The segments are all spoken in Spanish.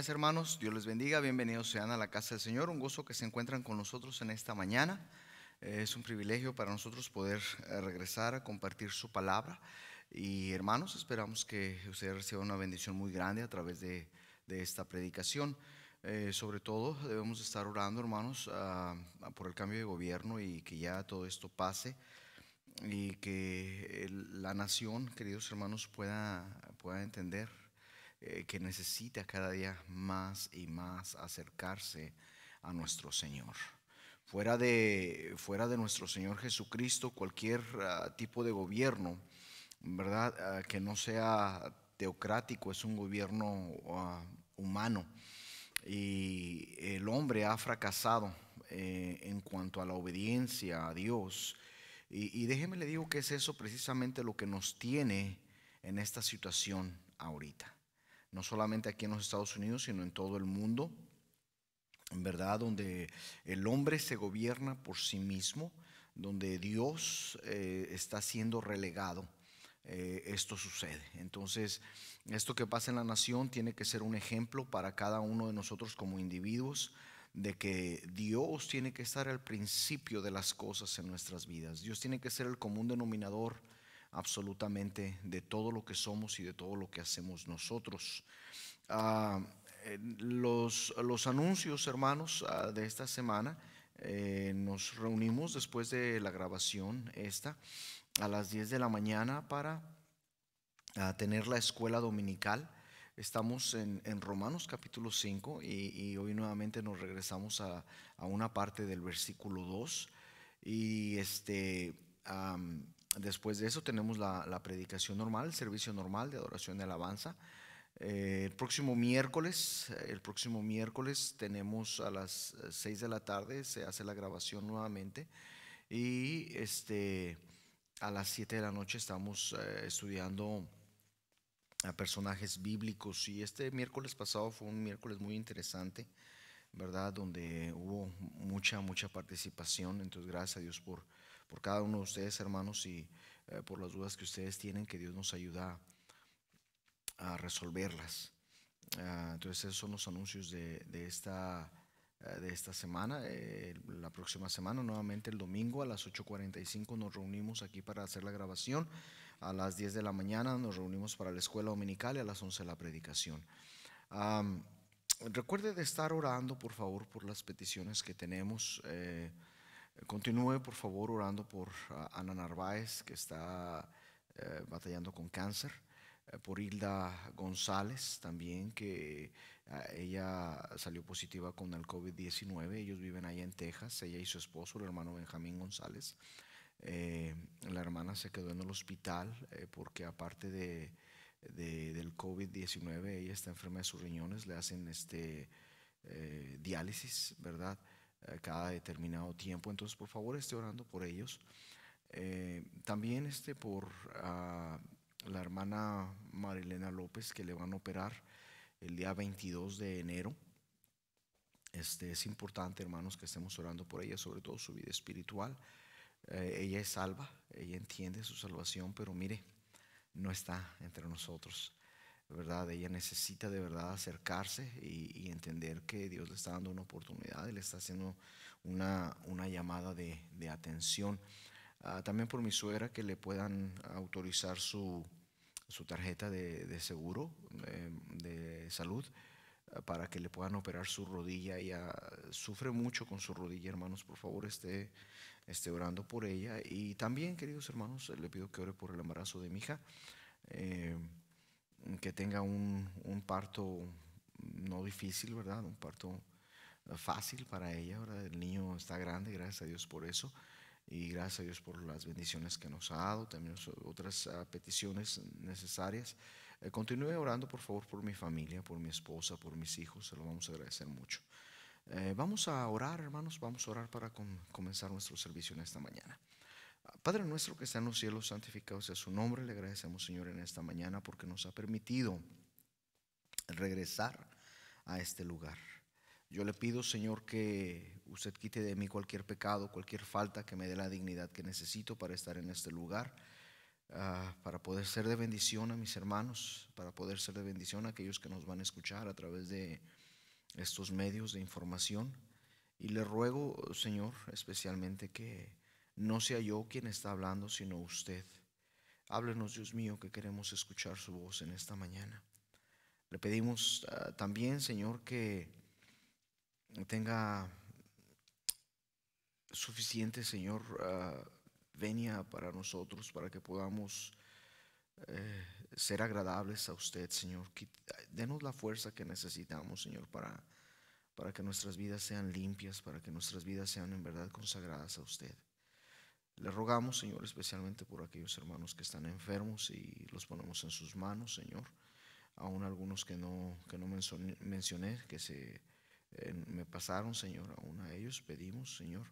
hermanos. Dios les bendiga. Bienvenidos sean a la casa del Señor. Un gozo que se encuentran con nosotros en esta mañana. Eh, es un privilegio para nosotros poder eh, regresar a compartir su palabra. Y hermanos, esperamos que ustedes reciban una bendición muy grande a través de, de esta predicación. Eh, sobre todo debemos estar orando, hermanos, ah, por el cambio de gobierno y que ya todo esto pase y que la nación, queridos hermanos, pueda, pueda entender eh, que necesita cada día más y más acercarse a nuestro Señor. Fuera de, fuera de nuestro Señor Jesucristo, cualquier ah, tipo de gobierno, ¿verdad? Ah, que no sea teocrático, es un gobierno ah, humano. Y el hombre ha fracasado eh, en cuanto a la obediencia a Dios. Y, y déjeme le digo que es eso precisamente lo que nos tiene en esta situación ahorita no solamente aquí en los Estados Unidos, sino en todo el mundo, en ¿verdad? Donde el hombre se gobierna por sí mismo, donde Dios eh, está siendo relegado. Eh, esto sucede. Entonces, esto que pasa en la nación tiene que ser un ejemplo para cada uno de nosotros como individuos de que Dios tiene que estar al principio de las cosas en nuestras vidas. Dios tiene que ser el común denominador absolutamente de todo lo que somos y de todo lo que hacemos nosotros. Ah, eh, los, los, anuncios, hermanos, ah, de esta semana, eh, nos reunimos después de la grabación esta a las 10 de la mañana para ah, tener la escuela dominical. Estamos en, Romanos capítulo 5 y, hoy nuevamente nos regresamos a, una parte del versículo 2 y este... Después de eso tenemos la, predicación normal, el servicio normal de adoración y alabanza. Eh, el próximo miércoles, el próximo miércoles tenemos a las 6 eh, de la tarde, se hace la grabación nuevamente y este, a las 7 de la noche estamos eh, estudiando a personajes bíblicos y este miércoles pasado fue un miércoles muy interesante, ¿verdad? Donde hubo mucha, mucha participación, entonces gracias a Dios por por cada uno de ustedes, hermanos, y eh, por las dudas que ustedes tienen, que Dios nos ayuda a resolverlas. Ah, entonces, esos son los anuncios de, de esta, eh, de esta semana. Eh, la próxima semana, nuevamente el domingo a las 8.45, nos reunimos aquí para hacer la grabación. A las 10 de la mañana nos reunimos para la escuela dominical y a las 11 la predicación. recuerde de estar orando, por favor, por las peticiones que tenemos. Continúe, por favor, orando por ah, Ana Narváez, que está eh, batallando con cáncer, eh, por Hilda González también, que ah, ella salió positiva con el COVID-19. Ellos viven allá en Texas, ella y su esposo, el hermano Benjamín González. Eh, la hermana se quedó en el hospital porque aparte de del COVID-19, ella está enferma de sus riñones, le hacen este diálisis, ¿verdad? Eh, cada determinado tiempo. Entonces, por favor, esté orando por ellos. Eh, también este por ah, la hermana Marilena López que le van a operar el día 22 de enero. Este, es importante, hermanos, que estemos orando por ella, sobre todo su vida espiritual. Eh, ella es salva, ella entiende su salvación, pero mire, no está entre nosotros. ¿verdad? Ella necesita de verdad acercarse y, entender que Dios le está dando una oportunidad le está haciendo una, una llamada de, atención. Ah, también por mi suegra que le puedan autorizar su, tarjeta de, seguro em, de salud ah, para que le puedan operar su rodilla. Ella sufre mucho con su rodilla, hermanos. Por favor, esté, esté orando por ella. Y también, queridos hermanos, le pido que ore por el embarazo de mi hija. Em, que tenga un, un, parto no difícil, ¿verdad? Un parto fácil para ella, ¿verdad? El niño está grande, gracias a Dios por eso. Y gracias a Dios por las bendiciones que nos ha dado, también otras ah, peticiones necesarias. Eh, continúe orando, por favor, por mi familia, por mi esposa, por mis hijos, se lo vamos a agradecer mucho. Eh, vamos a orar, hermanos, vamos a orar para comenzar nuestro servicio en esta mañana. Padre nuestro que está en los cielos, santificado sea su nombre. Le agradecemos, Señor, en esta mañana porque nos ha permitido regresar a este lugar. Yo le pido, Señor, que usted quite de mí cualquier pecado, cualquier falta, que me dé la dignidad que necesito para estar en este lugar, ah, para poder ser de bendición a mis hermanos, para poder ser de bendición a aquellos que nos van a escuchar a través de estos medios de información. Y le ruego, Señor, especialmente que no sea yo quien está hablando, sino usted. Háblenos, Dios mío, que queremos escuchar su voz en esta mañana. Le pedimos ah, también, Señor, que tenga suficiente, Señor, ah, venia para nosotros, para que podamos eh, ser agradables a usted, Señor. Denos la fuerza que necesitamos, Señor, para, para que nuestras vidas sean limpias, para que nuestras vidas sean en verdad consagradas a usted. Le rogamos, Señor, especialmente por aquellos hermanos que están enfermos y los ponemos en sus manos, Señor. Aún algunos que no, no mencioné, que se, eh, me pasaron, Señor, aún a ellos pedimos, Señor.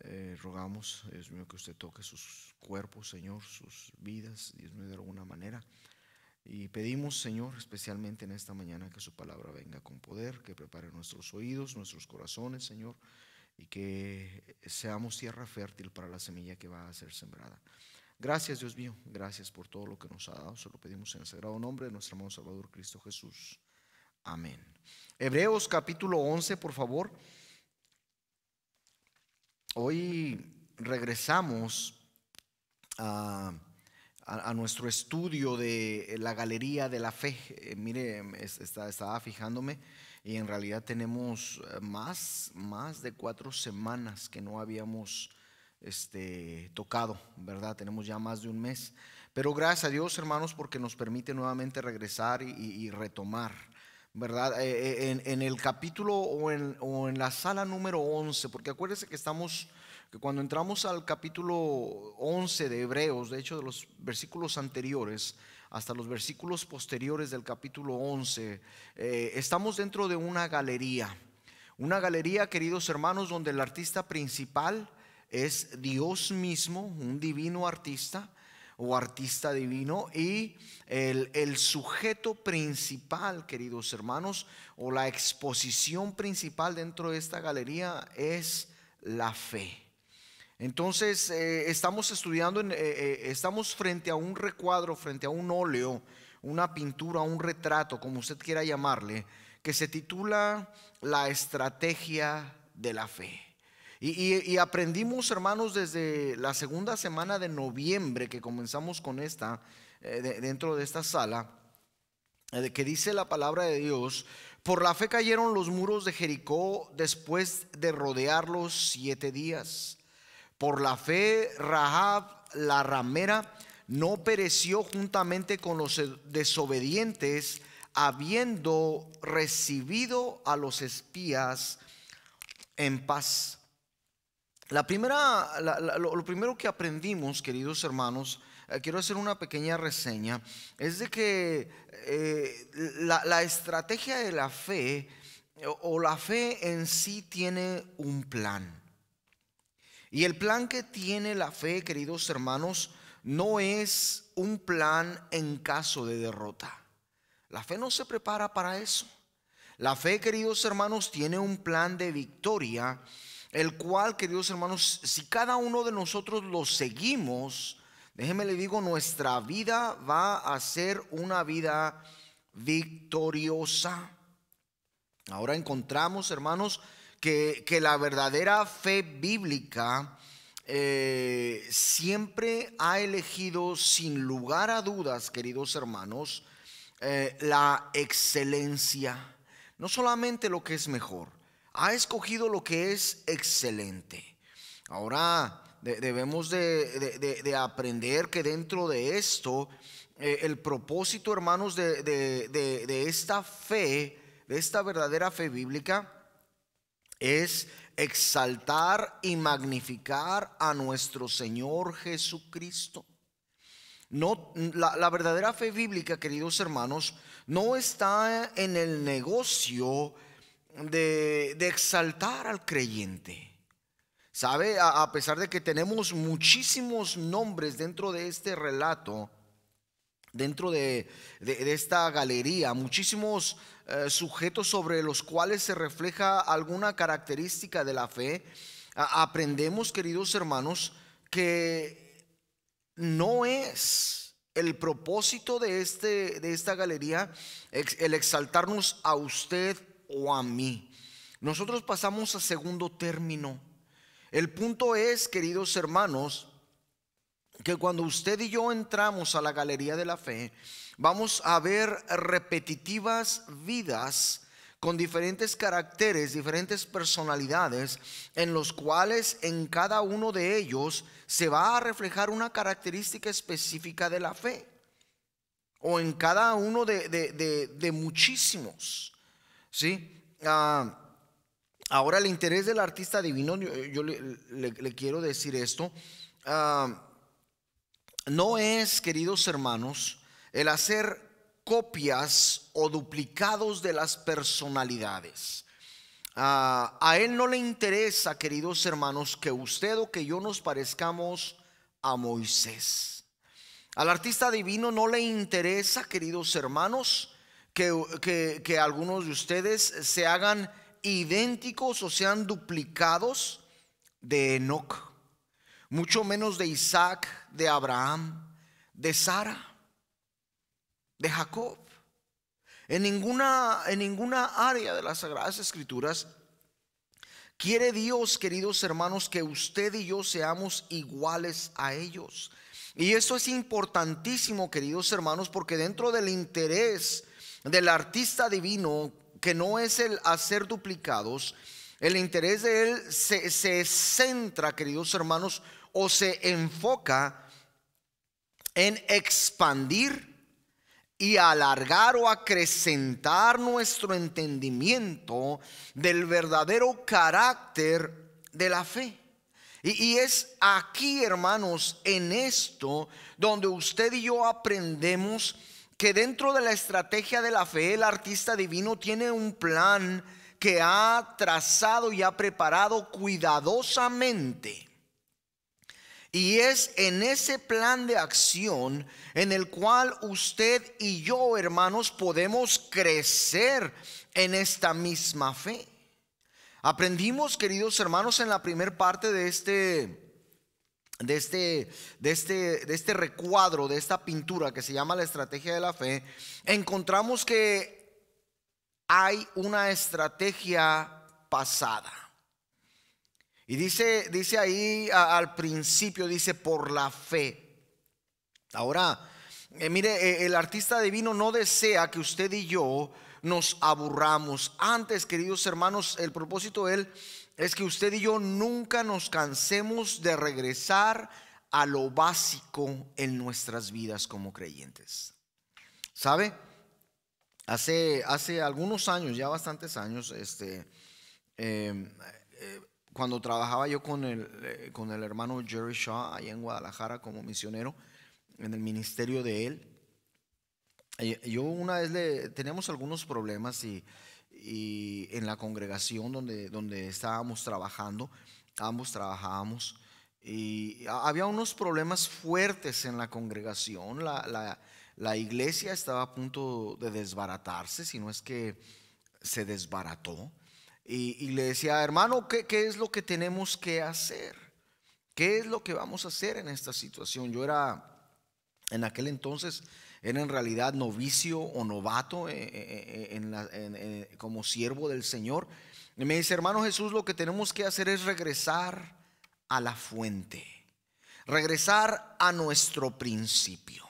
Eh, rogamos, Dios mío, que usted toque sus cuerpos, Señor, sus vidas, Dios mío, de alguna manera. Y pedimos, Señor, especialmente en esta mañana, que su palabra venga con poder, que prepare nuestros oídos, nuestros corazones, Señor, y que seamos tierra fértil para la semilla que va a ser sembrada. Gracias Dios mío, gracias por todo lo que nos ha dado. Se lo pedimos en el sagrado nombre de nuestro hermano Salvador Cristo Jesús. Amén. Hebreos capítulo 11, por favor. Hoy regresamos a, nuestro estudio de la Galería de la Fe. Eh, mire, estaba fijándome y en realidad tenemos eh, más, más de cuatro semanas que no habíamos este, tocado, ¿verdad? Tenemos ya más de un mes. Pero gracias a Dios, hermanos, porque nos permite nuevamente regresar y, retomar, ¿verdad? Eh, eh, en, el capítulo o en, o en, la sala número 11, porque acuérdense que estamos, que cuando entramos al capítulo 11 de Hebreos, de hecho de los versículos anteriores, hasta los versículos posteriores del capítulo 11, eh, estamos dentro de una galería. Una galería, queridos hermanos, donde el artista principal es Dios mismo, un divino artista o artista divino, y el, sujeto principal, queridos hermanos, o la exposición principal dentro de esta galería es la fe. Entonces, eh, estamos estudiando, eh, eh, estamos frente a un recuadro, frente a un óleo, una pintura, un retrato, como usted quiera llamarle, que se titula La estrategia de la fe. Y, aprendimos, hermanos, desde la segunda semana de noviembre que comenzamos con esta, dentro de esta sala, que dice la palabra de Dios, por la fe cayeron los muros de Jericó después de rodearlos siete días. Por la fe, Rahab, la ramera, no pereció juntamente con los desobedientes, habiendo recibido a los espías en paz. La primera, lo, primero que aprendimos, queridos hermanos, eh, quiero hacer una pequeña reseña, es de que eh, la, estrategia de la fe o la fe en sí tiene un plan. Y el plan que tiene la fe, queridos hermanos, no es un plan en caso de derrota. La fe no se prepara para eso. La fe, queridos hermanos, tiene un plan de victoria, el cual, queridos hermanos, si cada uno de nosotros lo seguimos, déjenme le digo, nuestra vida va a ser una vida victoriosa. Ahora encontramos, hermanos, que, la verdadera fe bíblica eh, siempre ha elegido sin lugar a dudas, queridos hermanos, eh, la excelencia. No solamente lo que es mejor, ha escogido lo que es excelente. Ahora debemos de, aprender que dentro de esto, eh, el propósito, hermanos, de esta fe, de esta verdadera fe bíblica, es exaltar y magnificar a nuestro Señor Jesucristo. No, la, verdadera fe bíblica, queridos hermanos, no está en el negocio de, exaltar al creyente. ¿Sabe? a pesar de que tenemos muchísimos nombres dentro de este relato, dentro de, esta galería, muchísimos eh, sujetos sobre los cuales se refleja alguna característica de la fe. aprendemos, queridos hermanos, que no es el propósito de, este, de esta galería, el exaltarnos a usted o a mí. Nosotros pasamos a segundo término. El punto es, queridos hermanos, que cuando usted y yo entramos a la galería de la fe, vamos a ver repetitivas vidas con diferentes caracteres, diferentes personalidades, en los cuales en cada uno de ellos se va a reflejar una característica específica de la fe, o en cada uno de, muchísimos. ¿sí? Ah, ahora el interés del artista divino, yo, le, quiero decir esto, ah, no es, queridos hermanos, el hacer copias o duplicados de las personalidades. Ah, a Él no le interesa, queridos hermanos, que usted o que yo nos parezcamos a Moisés. Al artista divino no le interesa, queridos hermanos, que, que, que algunos de ustedes se hagan idénticos o sean duplicados de Enoch mucho menos de Isaac, de Abraham, de Sara, de Jacob. En ninguna, en ninguna área de las Sagradas Escrituras quiere Dios, queridos hermanos, que usted y yo seamos iguales a ellos. Y eso es importantísimo, queridos hermanos, porque dentro del interés del artista divino, que no es el hacer duplicados, el interés de él se, se centra, queridos hermanos, o se enfoca en expandir y alargar o acrecentar nuestro entendimiento del verdadero carácter de la fe. Y, es aquí, hermanos, en esto donde usted y yo aprendemos que dentro de la estrategia de la fe, el artista divino tiene un plan que ha trazado y ha preparado cuidadosamente y es en ese plan de acción en el cual usted y yo, hermanos, podemos crecer en esta misma fe. Aprendimos, queridos hermanos, en la primera parte de este de este, de este, de este recuadro, de esta pintura que se llama la estrategia de la fe, encontramos que hay una estrategia pasada. Y dice, dice ahí al principio, dice por la fe. Ahora, eh, mire, eh, el artista divino no desea que usted y yo nos aburramos. Antes, queridos hermanos, el propósito de él es que usted y yo nunca nos cansemos de regresar a lo básico en nuestras vidas como creyentes. ¿Sabe? Hace, hace algunos años, ya bastantes años, este, em, cuando trabajaba yo con el, eh, con el hermano Jerry Shaw allá en Guadalajara como misionero en el ministerio de él, eh, yo una vez le, teníamos algunos problemas y, en la congregación donde, donde estábamos trabajando, ambos trabajábamos, y había unos problemas fuertes en la congregación, la, la, la iglesia estaba a punto de desbaratarse, si no es que se desbarató y, le decía, hermano, ¿qué, es lo que tenemos que hacer? ¿Qué es lo que vamos a hacer en esta situación? Yo era, en aquel entonces, era en realidad novicio o novato eh, eh, eh, como siervo del Señor. Y me dice, hermano Jesús, lo que tenemos que hacer es regresar a la fuente, regresar a nuestro principio.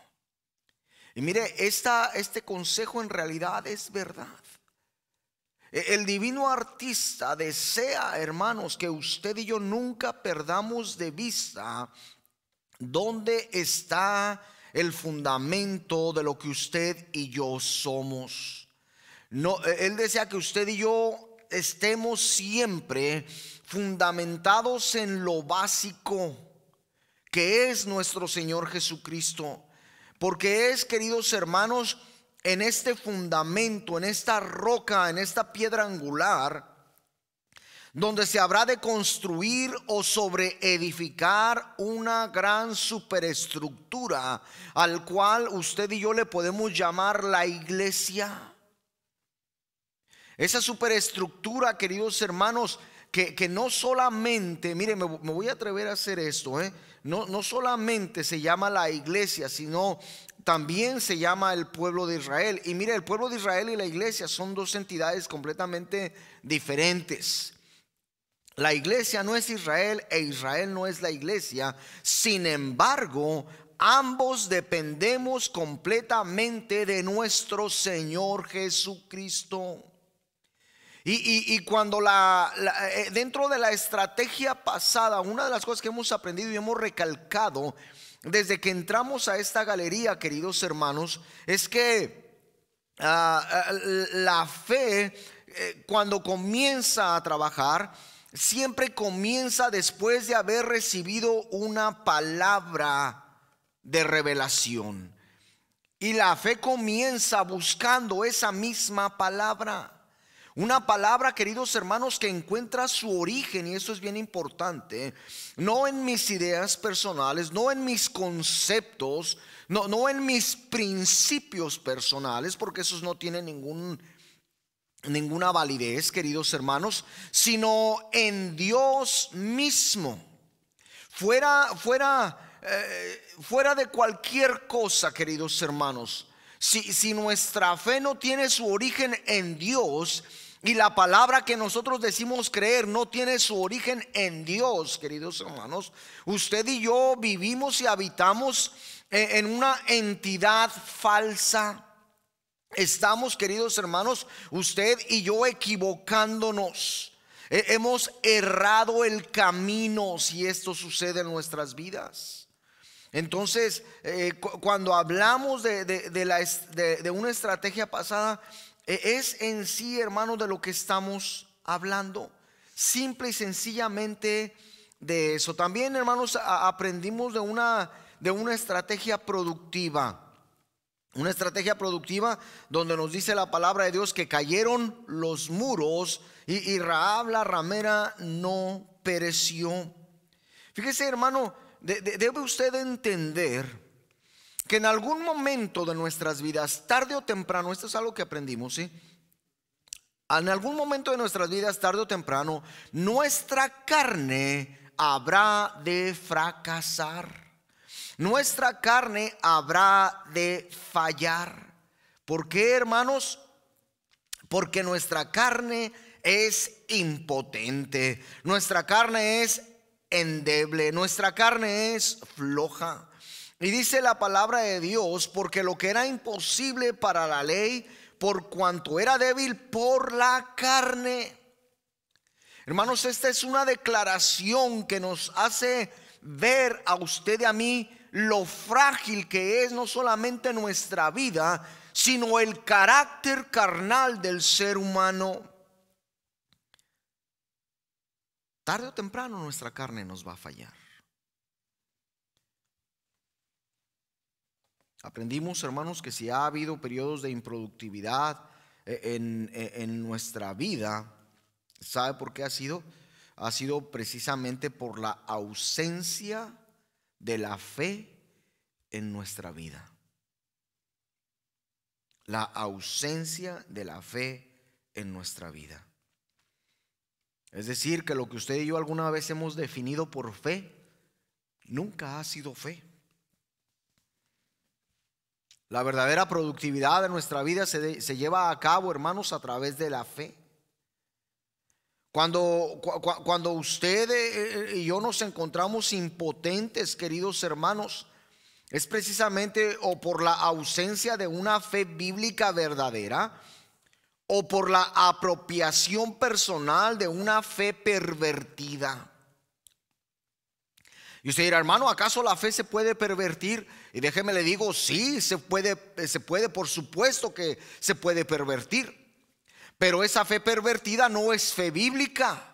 Y mire, este consejo en realidad es verdad. E-, el divino artista desea, hermanos, que usted y yo nunca perdamos de vista dónde está el fundamento de lo que usted y yo somos. No, e-, él desea que usted y yo estemos siempre fundamentados en lo básico que es nuestro Señor Jesucristo. Porque es, queridos hermanos, en este fundamento, en esta roca, en esta piedra angular, donde se habrá de construir o sobre edificar una gran superestructura al cual usted y yo le podemos llamar la iglesia. Esa superestructura, queridos hermanos, que, que no solamente, mire, me, voy a atrever a hacer esto, ¿eh? no, no solamente se llama la iglesia, sino también se llama el pueblo de Israel. Y mire el pueblo de Israel y la iglesia son dos entidades completamente diferentes. La iglesia no es Israel e Israel no es la iglesia. Sin embargo, ambos dependemos completamente de nuestro Señor Jesucristo. Y, cuando la, eh, dentro de la estrategia pasada, una de las cosas que hemos aprendido y hemos recalcado desde que entramos a esta galería, queridos hermanos, es que ah, ah, la fe, eh, cuando comienza a trabajar, siempre comienza después de haber recibido una palabra de revelación. Y la fe comienza buscando esa misma palabra. Una palabra, queridos hermanos, que encuentra su origen, y eso es bien importante, no en mis ideas personales, no en mis conceptos, no, no en mis principios personales, porque esos no tienen ningún, ninguna validez, queridos hermanos, sino en Dios mismo. Fuera, fuera, eh, fuera de cualquier cosa, queridos hermanos. Si, si nuestra fe no tiene su origen en Dios, y la palabra que nosotros decimos creer no tiene su origen en Dios, queridos hermanos. Usted y yo vivimos y habitamos e, en una entidad falsa. Estamos, queridos hermanos, usted y yo equivocándonos. E, hemos errado el camino si esto sucede en nuestras vidas. Entonces, eh, cuando hablamos de, de, una estrategia pasada, e-, es en sí, hermano de lo que estamos hablando. Simple y sencillamente de eso. También, hermanos, aprendimos de una, de una estrategia productiva. Una estrategia productiva donde nos dice la palabra de Dios que cayeron los muros y, y Raab la ramera no pereció. Fíjese hermano, debe usted entender que en algún momento de nuestras vidas, tarde o temprano, esto es algo que aprendimos, ¿sí? En algún momento de nuestras vidas, tarde o temprano, nuestra carne habrá de fracasar. Nuestra carne habrá de fallar. ¿Por qué, hermanos? Porque nuestra carne es impotente, nuestra carne es endeble, nuestra carne es floja. Y dice la palabra de Dios, porque lo que era imposible para la ley, por cuanto era débil por la carne. Hermanos, esta es una declaración que nos hace ver a usted y a mí lo frágil que es no solamente nuestra vida, sino el carácter carnal del ser humano. Tarde o temprano nuestra carne nos va a fallar. Aprendimos, hermanos, que si ha habido periodos de improductividad eh, en, eh, en nuestra vida, ¿sabe por qué ha sido? Ha sido precisamente por la ausencia de la fe en nuestra vida. La ausencia de la fe en nuestra vida. Es decir, que lo que usted y yo alguna vez hemos definido por fe, nunca ha sido fe. La verdadera productividad de nuestra vida se, lleva a cabo, hermanos, a través de la fe. Cuando, cuando usted eh, eh, y yo nos encontramos impotentes, queridos hermanos, es precisamente o por la ausencia de una fe bíblica verdadera o por la apropiación personal de una fe pervertida. Y usted dirá, hermano, ¿acaso la fe se puede pervertir? Y déjeme le digo, sí, se puede, se puede, por supuesto que se puede pervertir. Pero esa fe pervertida no es fe bíblica.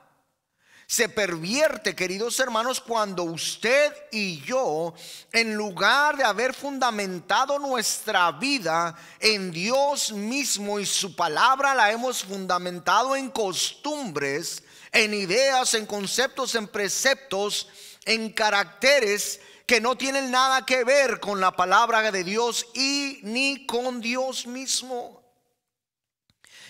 Se pervierte, queridos hermanos, cuando usted y yo, en lugar de haber fundamentado nuestra vida en Dios mismo y su palabra, la hemos fundamentado en costumbres, en ideas, en conceptos, en preceptos en caracteres que no tienen nada que ver con la palabra de Dios y ni con Dios mismo.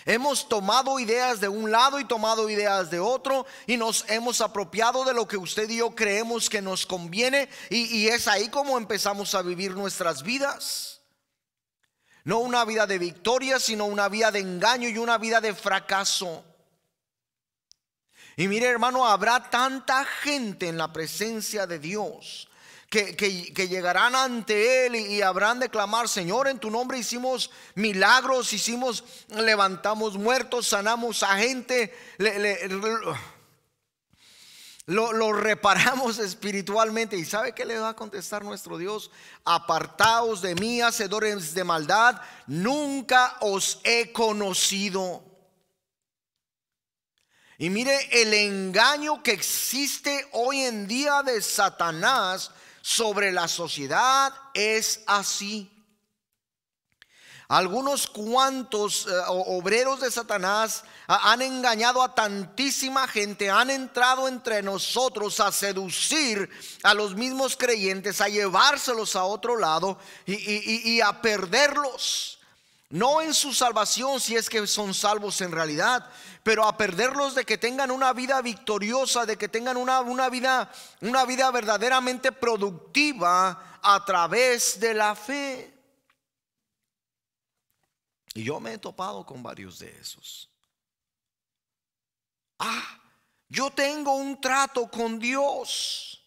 Hemos tomado ideas de un lado y tomado ideas de otro y nos hemos apropiado de lo que usted y yo creemos que nos conviene y, es ahí como empezamos a vivir nuestras vidas. No una vida de victoria, sino una vida de engaño y una vida de fracaso. Y mire hermano, habrá tanta gente en la presencia de Dios que, llegarán ante Él y, habrán de clamar, Señor, en tu nombre hicimos milagros, hicimos, levantamos muertos, sanamos a gente, lo, lo, reparamos espiritualmente. ¿Y sabe qué le va a contestar nuestro Dios? Apartaos de mí, hacedores de maldad, nunca os he conocido. Y mire el engaño que existe hoy en día de Satanás sobre la sociedad es así. Algunos cuantos eh, obreros de Satanás han engañado a tantísima gente, han entrado entre nosotros a seducir a los mismos creyentes, a llevárselos a otro lado y a perderlos. No en su salvación, si es que son salvos en realidad, pero a perderlos de que tengan una vida victoriosa, de que tengan una, vida, una vida verdaderamente productiva a través de la fe. Y yo me he topado con varios de esos. Ah, yo tengo un trato con Dios.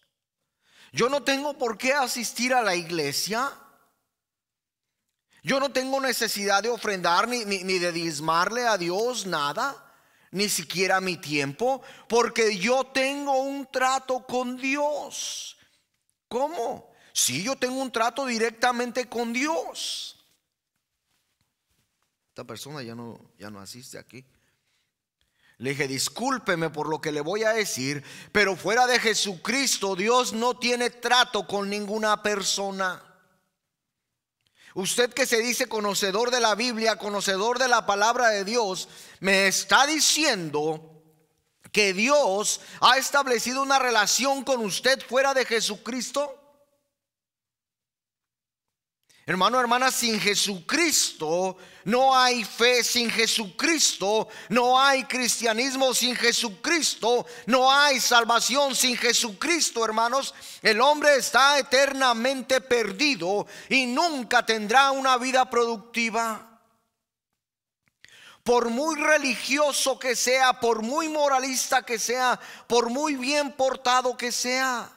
Yo no tengo por qué asistir a la iglesia. Yo no tengo necesidad de ofrendar ni, de dismarle a Dios nada ni siquiera mi tiempo, porque yo tengo un trato con Dios. ¿Cómo? Si yo tengo un trato directamente con Dios. Esta persona ya no, ya no asiste aquí. Le dije, discúlpeme por lo que le voy a decir, pero fuera de Jesucristo Dios no tiene trato con ninguna persona. Usted que se dice conocedor de la Biblia, conocedor de la palabra de Dios, me está diciendo que Dios ha establecido una relación con usted fuera de Jesucristo. Hermano, hermana, sin Jesucristo no hay fe, sin Jesucristo no hay cristianismo, sin Jesucristo no hay salvación, sin Jesucristo, hermanos, el hombre está eternamente perdido y nunca tendrá una vida productiva. Por muy religioso que sea, por muy moralista que sea, por muy bien portado que sea.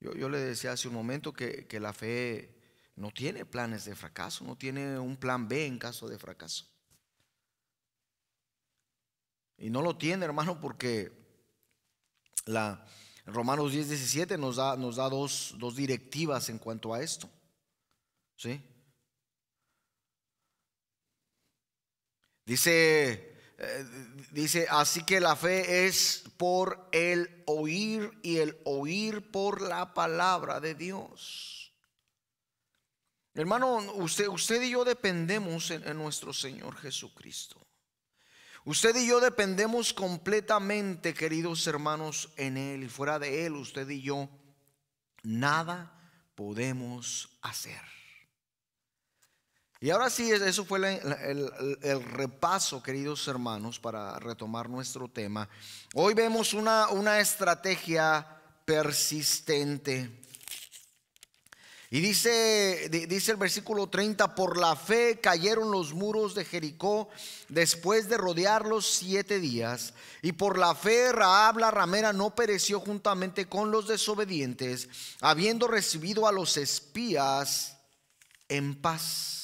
Yo, le decía hace un momento que, la fe no tiene planes de fracaso, no tiene un plan B en caso de fracaso. Y no lo tiene, hermano, porque la, Romanos 10, 17 nos da, nos da dos, directivas en cuanto a esto. Dice eh, dice, así que la fe es por el oír y el oír por la palabra de Dios. Hermano, usted, usted y yo dependemos en nuestro Señor Jesucristo. Usted y yo dependemos completamente, queridos hermanos, en Él. Y fuera de Él, usted y yo, nada podemos hacer. Y ahora sí, eso fue el, repaso, queridos hermanos, para retomar nuestro tema. Hoy vemos una, una estrategia persistente. Y dice, dice el versículo 30, por la fe cayeron los muros de Jericó después de rodearlos siete días. Y por la fe Raab la ramera no pereció juntamente con los desobedientes, habiendo recibido a los espías en paz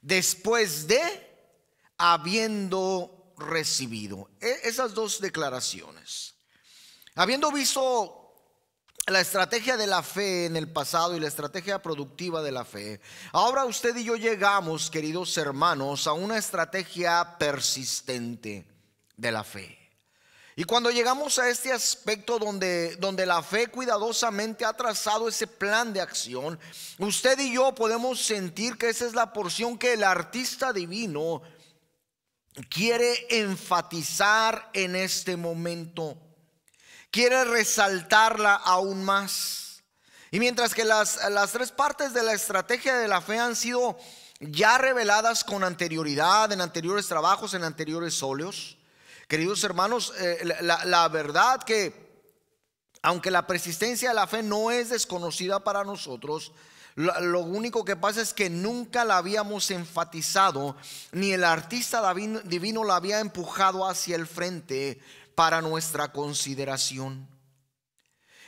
después de habiendo recibido. E, esas dos declaraciones. Habiendo visto la estrategia de la fe en el pasado y la estrategia productiva de la fe. Ahora usted y yo llegamos, queridos hermanos, a una estrategia persistente de la fe. Y cuando llegamos a este aspecto donde, donde la fe cuidadosamente ha trazado ese plan de acción, usted y yo podemos sentir que esa es la porción que el artista divino quiere enfatizar en este momento. Quiere resaltarla aún más. Y mientras que las, las tres partes de la estrategia de la fe han sido ya reveladas con anterioridad, en anteriores trabajos, en anteriores óleos, Queridos hermanos, eh, la, verdad que aunque la persistencia de la fe no es desconocida para nosotros, lo único que pasa es que nunca la habíamos enfatizado, ni el artista divino la había empujado hacia el frente para nuestra consideración.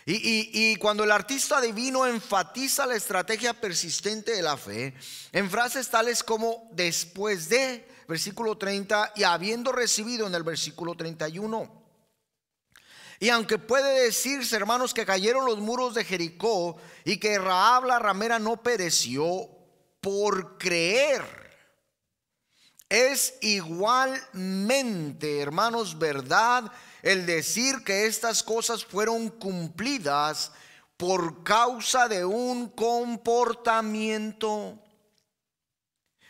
y, cuando el artista divino enfatiza la estrategia persistente de la fe, en frases tales como después de, versículo 30, y habiendo recibido en el versículo 31. Y aunque puede decirse, hermanos, que cayeron los muros de Jericó y que Raab la ramera no pereció por creer es igualmente, hermanos, verdad el decir que estas cosas fueron cumplidas por causa de un comportamiento.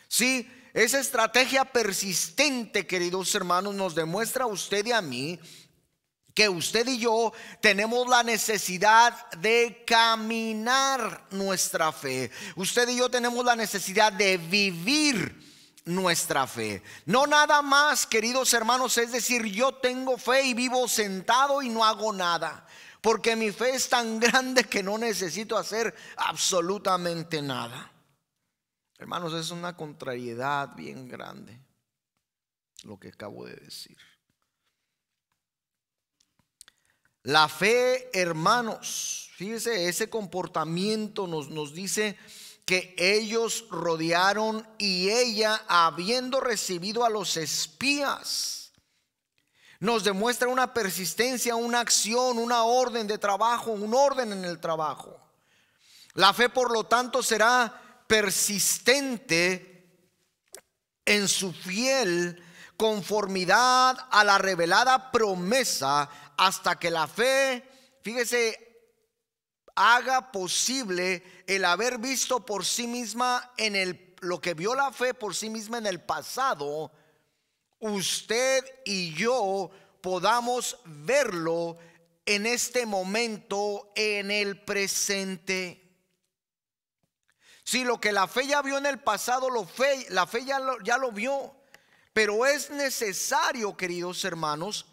Sí, esa estrategia persistente, queridos hermanos, nos demuestra a usted y a mí que usted y yo tenemos la necesidad de caminar nuestra fe. Usted y yo tenemos la necesidad de vivir nuestra fe. No nada más, queridos hermanos, es decir, yo tengo fe y vivo sentado y no hago nada. Porque mi fe es tan grande que no necesito hacer absolutamente nada. Hermanos, es una contrariedad bien grande lo que acabo de decir. La fe, hermanos, fíjese, ese comportamiento nos, nos dice que ellos rodearon y ella, habiendo recibido a los espías, nos demuestra una persistencia, una acción, una orden de trabajo, un orden en el trabajo. La fe, por lo tanto, será persistente en su fiel conformidad a la revelada promesa hasta que la fe, fíjese, haga posible el haber visto por sí misma en el lo que vio la fe por sí misma en el pasado, usted y yo podamos verlo en este momento en el presente. Si lo que la fe ya vio en el pasado, lo fe, la fe ya lo, ya lo vio. Pero es necesario, queridos hermanos,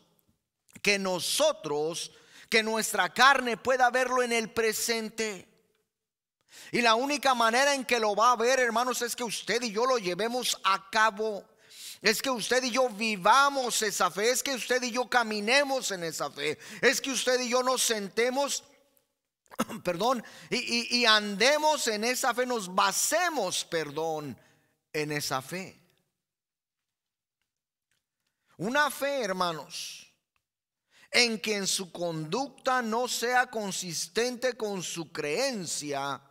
que nosotros, que nuestra carne pueda verlo en el presente. Y la única manera en que lo va a ver, hermanos, es que usted y yo lo llevemos a cabo. Es que usted y yo vivamos esa fe, es que usted y yo caminemos en esa fe, es que usted y yo nos sentemos perdón, y, andemos en esa fe, nos basemos, perdón, en esa fe. Una fe, hermanos, en quien su conducta no sea consistente con su creencia,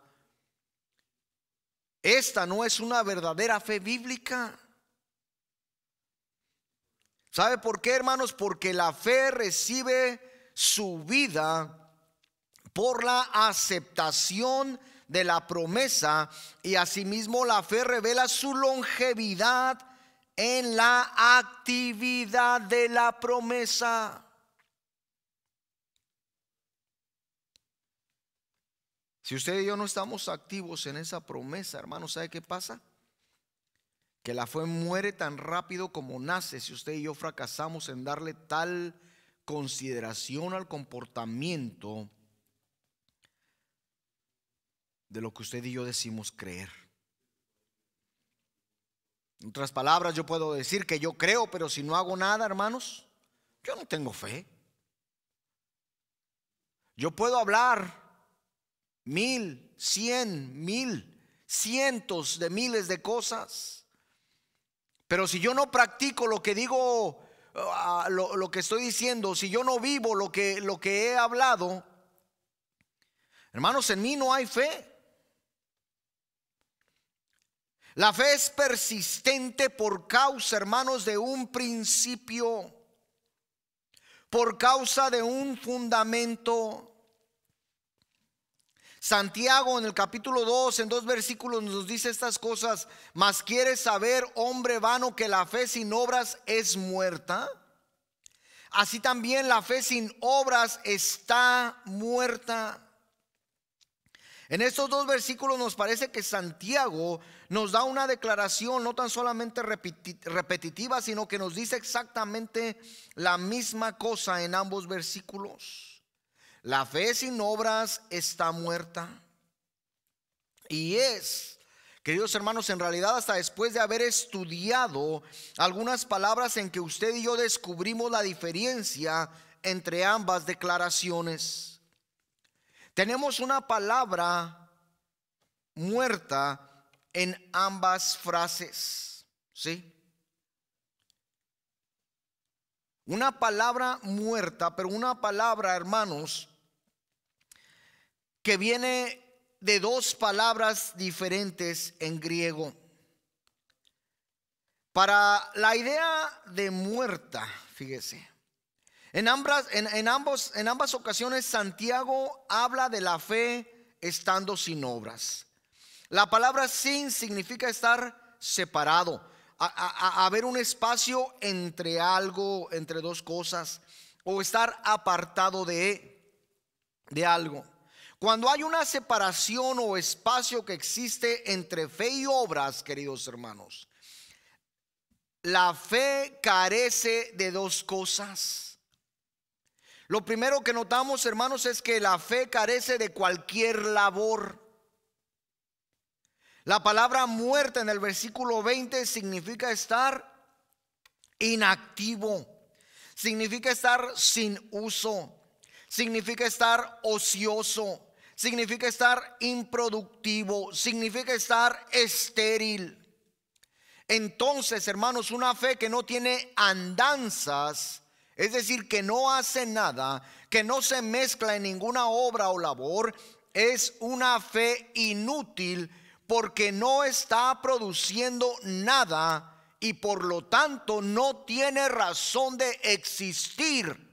esta no es una verdadera fe bíblica. ¿Sabe por qué, hermanos? Porque la fe recibe su vida por la aceptación de la promesa y asimismo la fe revela su longevidad en la actividad de la promesa. Si usted y yo no estamos activos en esa promesa, hermano, ¿sabe qué pasa? Que la fe muere tan rápido como nace si usted y yo fracasamos en darle tal consideración al comportamiento de lo que usted y yo decimos creer. En otras palabras, yo puedo decir que yo creo, pero si no hago nada, hermanos, yo no tengo fe. Yo puedo hablar mil, cien, mil, cientos de miles de cosas, pero si yo no practico lo que digo, ah, lo, que estoy diciendo, si yo no vivo lo que, lo que he hablado, hermanos, en mí no hay fe. La fe es persistente por causa, hermanos, de un principio, por causa de un fundamento. Santiago en el capítulo 2, en dos versículos nos dice estas cosas, mas quieres saber, hombre vano, que la fe sin obras es muerta. Así también la fe sin obras está muerta. En estos dos versículos nos parece que Santiago nos da una declaración no tan solamente repetitiva, sino que nos dice exactamente la misma cosa en ambos versículos. La fe sin obras está muerta. Y es, queridos hermanos, en realidad hasta después de haber estudiado algunas palabras en que usted y yo descubrimos la diferencia entre ambas declaraciones. Tenemos una palabra muerta en ambas frases, ¿sí? Una palabra muerta, pero una palabra, hermanos, que viene de dos palabras diferentes en griego. Para la idea de muerta, fíjese, en ambas, en, ambos, en ambas ocasiones Santiago habla de la fe estando sin obras. La palabra sin significa estar separado, a haber un espacio entre algo, entre dos cosas, o estar apartado de, de algo. Cuando hay una separación o espacio que existe entre fe y obras, queridos hermanos, la fe carece de dos cosas. Lo primero que notamos, hermanos, es que la fe carece de cualquier labor. La palabra muerte en el versículo 20 significa estar inactivo, significa estar sin uso, significa estar ocioso, significa estar improductivo, significa estar estéril. Entonces, hermanos, una fe que no tiene andanzas es decir, que no hace nada, que no se mezcla en ninguna obra o labor, es una fe inútil porque no está produciendo nada y por lo tanto no tiene razón de existir.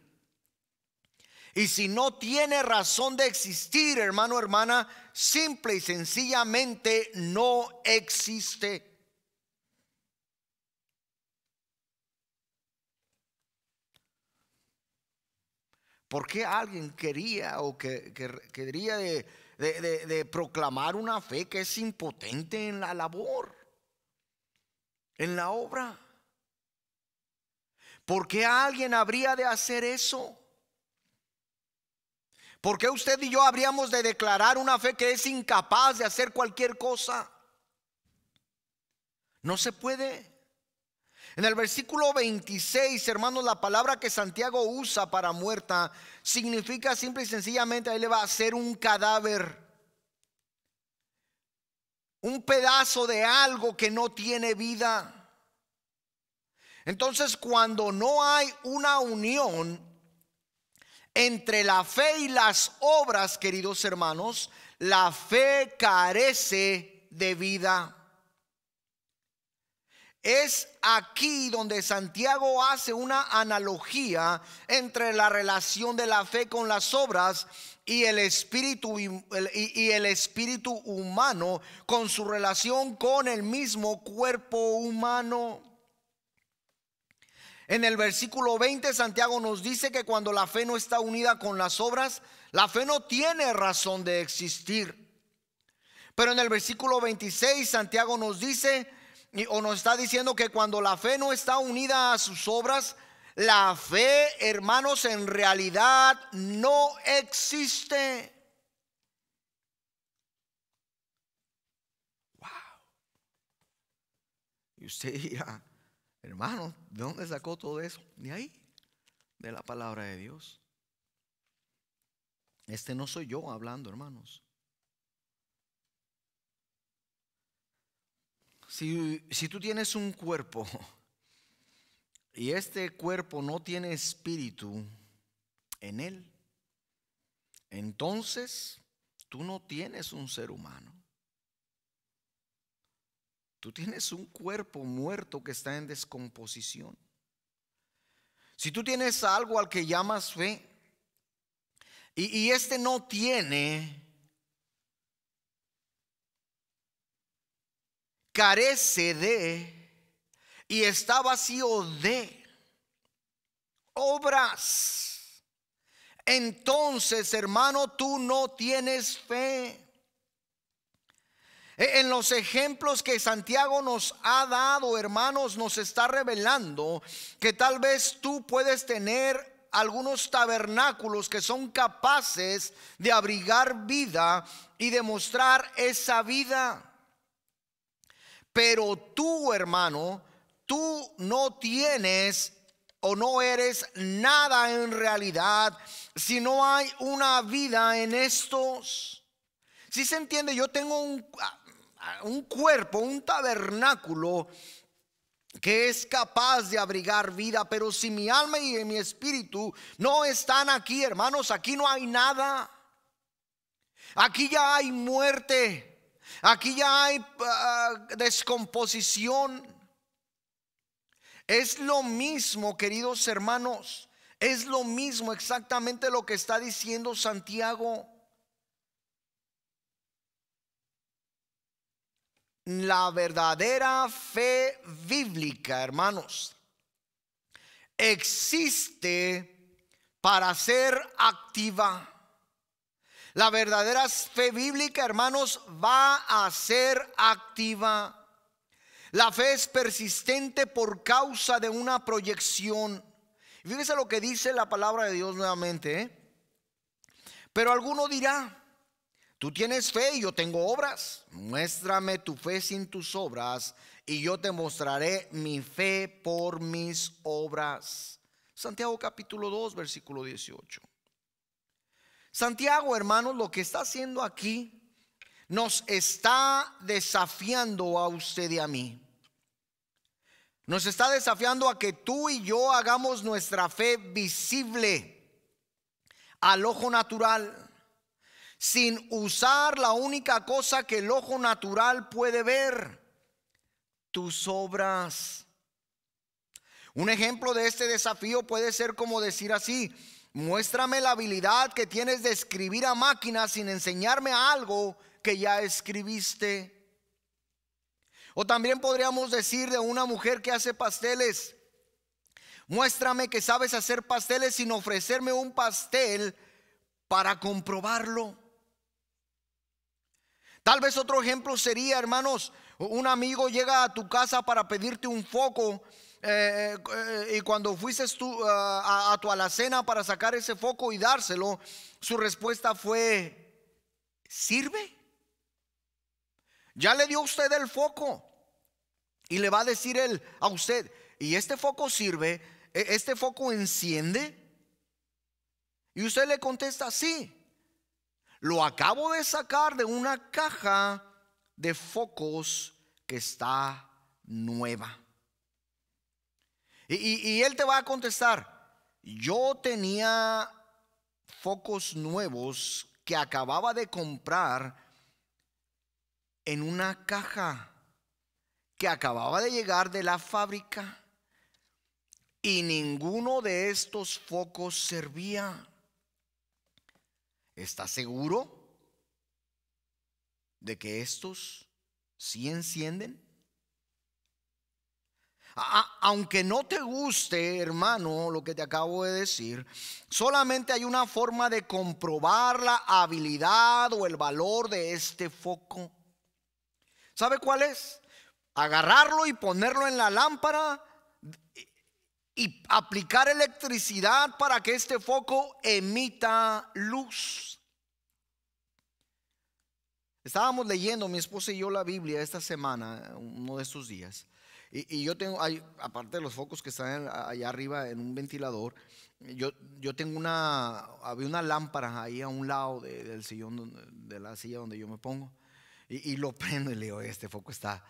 Y si no tiene razón de existir, hermano, hermana, simple y sencillamente no existe. ¿Por qué alguien quería o que, quería de, proclamar una fe que es impotente en la labor, en la obra? ¿Por qué alguien habría de hacer eso? ¿Por qué usted y yo habríamos de declarar una fe que es incapaz de hacer cualquier cosa? No se puede. En el versículo 26, hermanos, la palabra que Santiago usa para muerta significa simple y sencillamente, ahí le va a ser un cadáver. Un pedazo de algo que no tiene vida. Entonces, cuando no hay una unión entre la fe y las obras, queridos hermanos, la fe carece de vida. Es aquí donde Santiago hace una analogía entre la relación de la fe con las obras y el espíritu y, el espíritu humano con su relación con el mismo cuerpo humano. En el versículo 20 Santiago nos dice que cuando la fe no está unida con las obras, la fe no tiene razón de existir. Pero en el versículo 26 Santiago nos dice o nos está diciendo que cuando la fe no está unida a sus obras, la fe, hermanos, en realidad no existe. Wow. Y usted diría, hermano, ¿de dónde sacó todo eso? De ahí, de la palabra de Dios. Este no soy yo hablando, hermanos. Si, tú tienes un cuerpo y este cuerpo no tiene espíritu en él, entonces tú no tienes un ser humano. Tú tienes un cuerpo muerto que está en descomposición. Si tú tienes algo al que llamas fe y, y este no tiene carece de y está vacío de obras, entonces, hermano, tú no tienes fe. E-, en los ejemplos que Santiago nos ha dado, hermanos, nos está revelando que tal vez tú puedes tener algunos tabernáculos que son capaces de abrigar vida y demostrar esa vida. Pero tú, hermano, tú no tienes o no eres nada en realidad si no hay una vida en estos. Si se entiende, yo tengo ah, un cuerpo, un tabernáculo que es capaz de abrigar vida, pero si mi alma y mi espíritu no están aquí, hermanos, aquí no hay nada. Aquí ya hay muerte. Aquí ya hay ah, descomposición. Es lo mismo, queridos hermanos. Es lo mismo exactamente lo que está diciendo Santiago. La verdadera fe bíblica, hermanos, existe para ser activa. La verdadera fe bíblica, hermanos, va a ser activa. La fe es persistente por causa de una proyección. Fíjese lo que dice la palabra de Dios nuevamente. ¿eh? Pero alguno dirá, tú tienes fe y yo tengo obras. Muéstrame tu fe sin tus obras y yo te mostraré mi fe por mis obras. Santiago capítulo 2, versículo 18. Santiago, hermanos, lo que está haciendo aquí nos está desafiando a usted y a mí. Nos está desafiando a que tú y yo hagamos nuestra fe visible al ojo natural, sin usar la única cosa que el ojo natural puede ver, tus obras. Un ejemplo de este desafío puede ser como decir así, Muéstrame la habilidad que tienes de escribir a máquina sin enseñarme algo que ya escribiste. O también podríamos decir de una mujer que hace pasteles, muéstrame que sabes hacer pasteles sin ofrecerme un pastel para comprobarlo. Tal vez otro ejemplo sería, hermanos, un amigo llega a tu casa para pedirte un foco eh, eh, eh, y cuando fuiste tú, a, a tu alacena para sacar ese foco y dárselo, su respuesta fue, ¿sirve? Ya le dio usted el foco y le va a decir él a usted, ¿y este foco sirve? ¿E-, ¿Este foco enciende? Y usted le contesta, sí, lo acabo de sacar de una caja de focos que está nueva. Y, él te va a contestar, yo tenía focos nuevos que acababa de comprar en una caja que acababa de llegar de la fábrica y ninguno de estos focos servía. ¿Estás seguro de que estos sí encienden? aunque no te guste, hermano, lo que te acabo de decir, solamente hay una forma de comprobar la habilidad o el valor de este foco. ¿Sabe cuál es? Agarrarlo y ponerlo en la lámpara y aplicar electricidad para que este foco emita luz. Estábamos leyendo mi esposa y yo la Biblia esta semana, uno de estos días. Y, yo tengo, aparte de los focos que están allá arriba en un ventilador, yo, yo tengo una, había una lámpara ahí a un lado del sillón, de la silla donde yo me pongo, y, lo prendo y le digo, este foco está,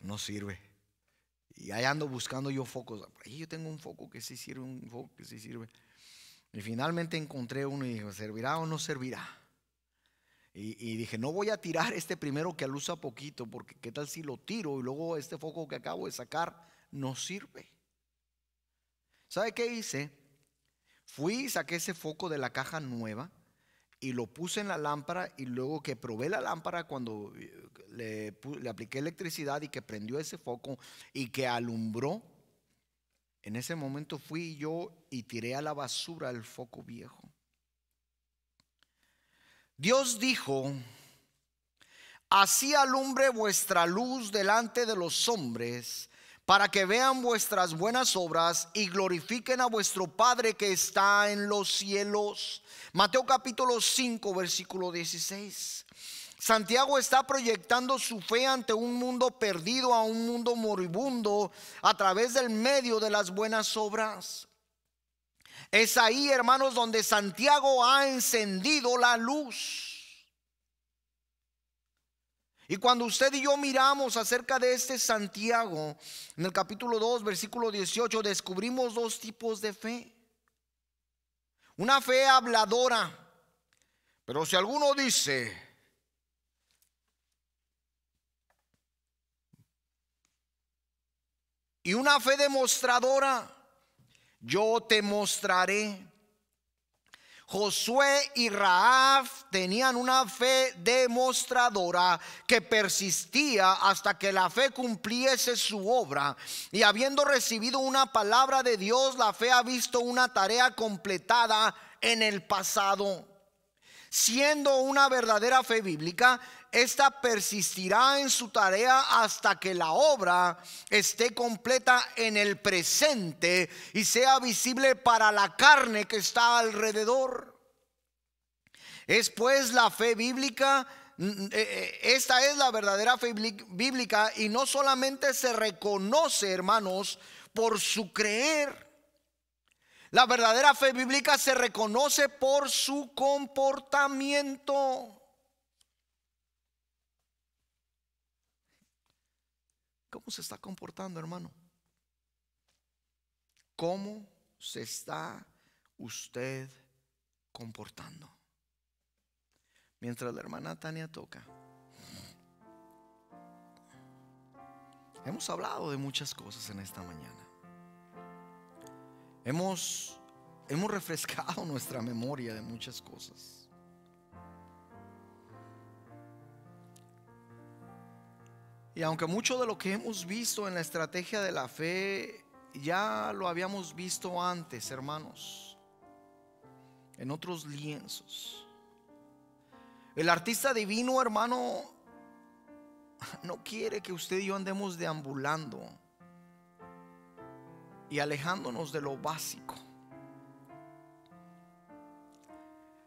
no sirve. Y ahí ando buscando yo focos. Ahí yo tengo un foco que sí sirve, un foco que sí sirve. Y finalmente encontré uno y dije, ¿servirá o no servirá? Y, dije, no voy a tirar este primero que alusa poquito, porque qué tal si lo tiro y luego este foco que acabo de sacar no sirve. ¿Sabe qué hice? Fui y saqué ese foco de la caja nueva y lo puse en la lámpara y luego que probé la lámpara cuando eh, le, le apliqué electricidad y que prendió ese foco y que alumbró, en ese momento fui yo y tiré a la basura el foco viejo. Dios dijo, así alumbre vuestra luz delante de los hombres, para que vean vuestras buenas obras y glorifiquen a vuestro Padre que está en los cielos. Mateo capítulo 5, versículo 16. Santiago está proyectando su fe ante un mundo perdido, a un mundo moribundo, a través del medio de las buenas obras. Es ahí, hermanos, donde Santiago ha encendido la luz. Y cuando usted y yo miramos acerca de este Santiago, en el capítulo 2, versículo 18, descubrimos dos tipos de fe. Una fe habladora. Pero si alguno dice, y una fe demostradora, yo te mostraré. Josué y Raaf tenían una fe demostradora que persistía hasta que la fe cumpliese su obra. Y habiendo recibido una palabra de Dios, la fe ha visto una tarea completada en el pasado. Siendo una verdadera fe bíblica, esta persistirá en su tarea hasta que la obra esté completa en el presente y sea visible para la carne que está alrededor. Es pues la fe bíblica, eh, eh, esta es la verdadera fe bíblica y no solamente se reconoce, hermanos, por su creer la verdadera fe bíblica se reconoce por su comportamiento. ¿Cómo se está comportando, hermano? ¿Cómo se está usted comportando? Mientras la hermana Tania toca. Hemos hablado de muchas cosas en esta mañana. Hemos, hemos refrescado nuestra memoria de muchas cosas. Y aunque mucho de lo que hemos visto en la estrategia de la fe ya lo habíamos visto antes, hermanos, en otros lienzos. El artista divino, hermano, no quiere que usted y yo andemos deambulando y alejándonos de lo básico.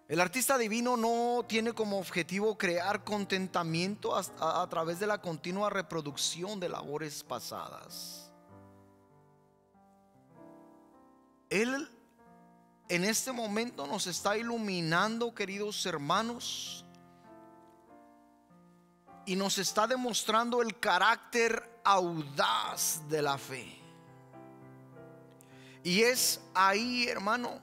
El artista divino no tiene como objetivo crear contentamiento a, través de la continua reproducción de labores pasadas. Él en este momento nos está iluminando, queridos hermanos, y nos está demostrando el carácter audaz de la fe. Y es ahí, hermano,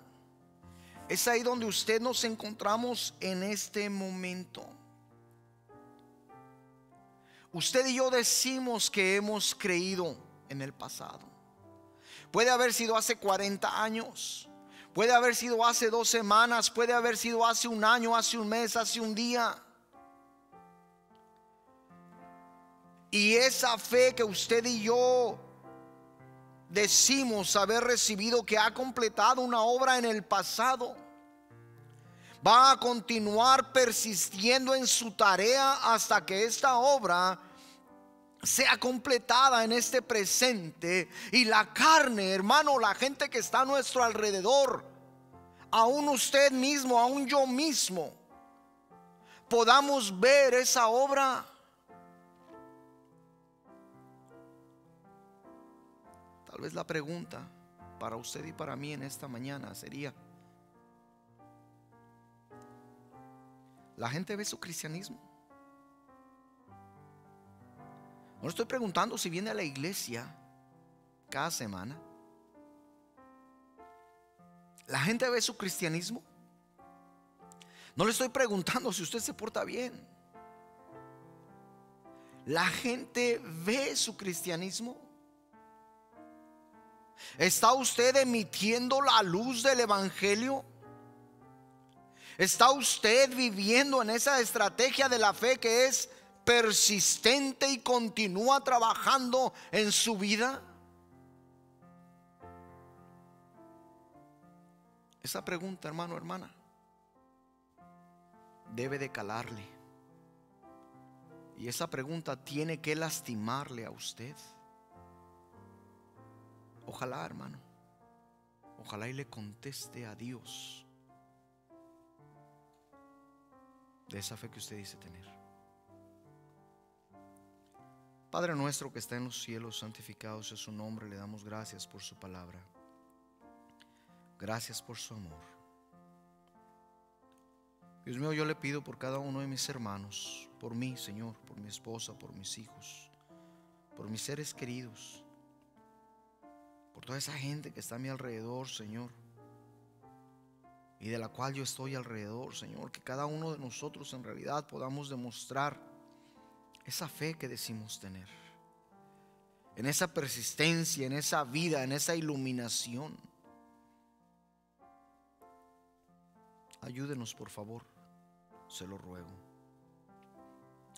es ahí donde usted nos encontramos en este momento. Usted y yo decimos que hemos creído en el pasado. Puede haber sido hace 40 años, puede haber sido hace dos semanas, puede haber sido hace un año, hace un mes, hace un día. Y esa fe que usted y yo decimos haber recibido que ha completado una obra en el pasado, va a continuar persistiendo en su tarea hasta que esta obra sea completada en este presente y la carne, hermano, la gente que está a nuestro alrededor, aún usted mismo, aún yo mismo, podamos ver esa obra Tal vez la pregunta para usted y para mí en esta mañana sería, ¿la gente ve su cristianismo? No estoy preguntando si viene a la iglesia cada semana. ¿La gente ve su cristianismo? No le estoy preguntando si usted se porta bien. ¿La gente ve su cristianismo? ¿Está usted emitiendo la luz del Evangelio? ¿Está usted viviendo en esa estrategia de la fe que es persistente y continúa trabajando en su vida? Esa pregunta, hermano, hermana, debe de calarle. Y esa pregunta tiene que lastimarle a usted. Ojalá, hermano. Ojalá y le conteste a Dios de esa fe que usted dice tener. Padre nuestro que está en los cielos, santificado sea su nombre, le damos gracias por su palabra. Gracias por su amor. Dios mío, yo le pido por cada uno de mis hermanos, por mí, Señor, por mi esposa, por mis hijos, por mis seres queridos toda esa gente que está a mi alrededor, Señor, y de la cual yo estoy alrededor, Señor, que cada uno de nosotros en realidad podamos demostrar esa fe que decimos tener, en esa persistencia, en esa vida, en esa iluminación. Ayúdenos, por favor, se lo ruego.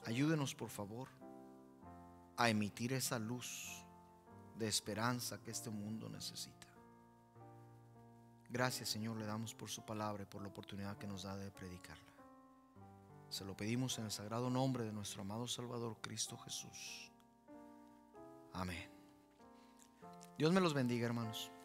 Ayúdenos, por favor, a emitir esa luz de esperanza que este mundo necesita. Gracias Señor le damos por su palabra y por la oportunidad que nos da de predicarla. Se lo pedimos en el sagrado nombre de nuestro amado Salvador Cristo Jesús. Amén. Dios me los bendiga hermanos.